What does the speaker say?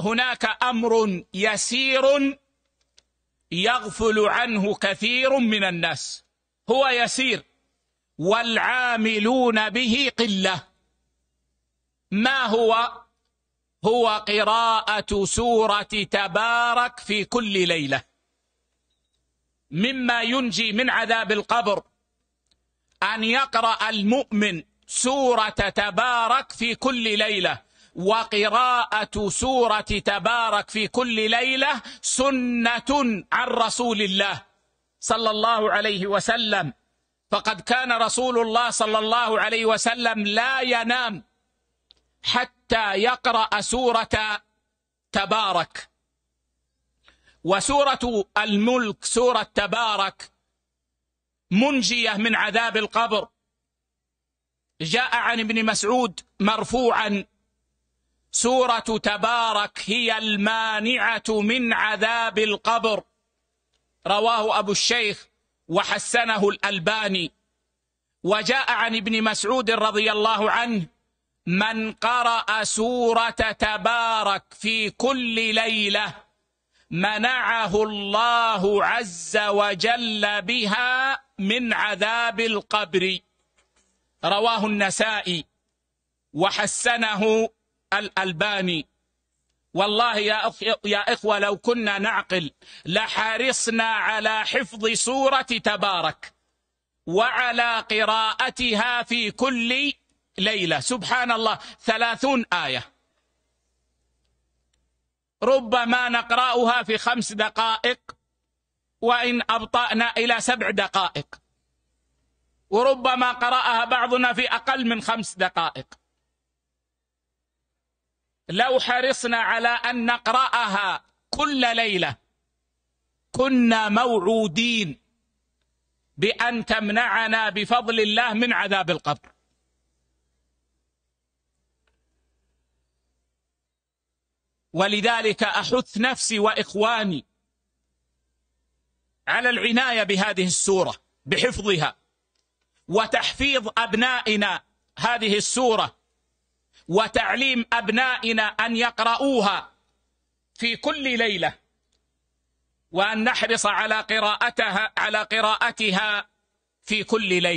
هناك أمر يسير يغفل عنه كثير من الناس هو يسير والعاملون به قلة ما هو هو قراءة سورة تبارك في كل ليلة مما ينجي من عذاب القبر أن يقرأ المؤمن سورة تبارك في كل ليلة وقراءة سورة تبارك في كل ليلة سنة عن رسول الله صلى الله عليه وسلم فقد كان رسول الله صلى الله عليه وسلم لا ينام حتى يقرأ سورة تبارك وسورة الملك سورة تبارك منجية من عذاب القبر جاء عن ابن مسعود مرفوعا سورة تبارك هي المانعة من عذاب القبر رواه أبو الشيخ وحسنه الألباني وجاء عن ابن مسعود رضي الله عنه من قرأ سورة تبارك في كل ليلة منعه الله عز وجل بها من عذاب القبر رواه النسائي وحسنه الألباني والله يا, أخ يا إخوة لو كنا نعقل لحرصنا على حفظ سورة تبارك وعلى قراءتها في كل ليلة سبحان الله ثلاثون آية ربما نقرأها في خمس دقائق وإن أبطأنا إلى سبع دقائق وربما قرأها بعضنا في أقل من خمس دقائق لو حرصنا على أن نقرأها كل ليلة كنا موعودين بأن تمنعنا بفضل الله من عذاب القبر ولذلك أحث نفسي وإخواني على العناية بهذه السورة بحفظها وتحفيظ أبنائنا هذه السورة وتعليم أبنائنا أن يقرؤوها في كل ليلة وأن نحرص على قراءتها على قراءتها في كل ليلة